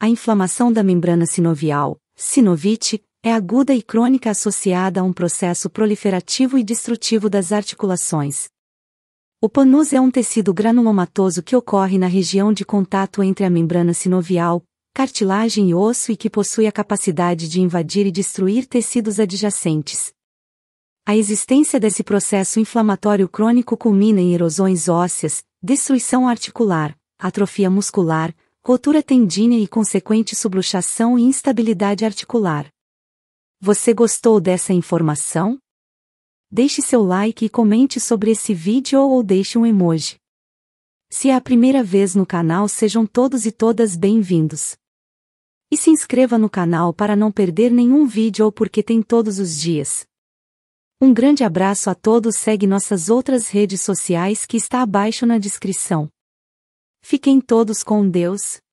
A inflamação da membrana sinovial, sinovite, é aguda e crônica associada a um processo proliferativo e destrutivo das articulações. O panus é um tecido granulomatoso que ocorre na região de contato entre a membrana sinovial, cartilagem e osso e que possui a capacidade de invadir e destruir tecidos adjacentes. A existência desse processo inflamatório crônico culmina em erosões ósseas, destruição articular, atrofia muscular, rotura tendínea e consequente subluxação e instabilidade articular. Você gostou dessa informação? Deixe seu like e comente sobre esse vídeo ou deixe um emoji. Se é a primeira vez no canal, sejam todos e todas bem-vindos. E se inscreva no canal para não perder nenhum vídeo ou porque tem todos os dias. Um grande abraço a todos, segue nossas outras redes sociais que está abaixo na descrição. Fiquem todos com Deus.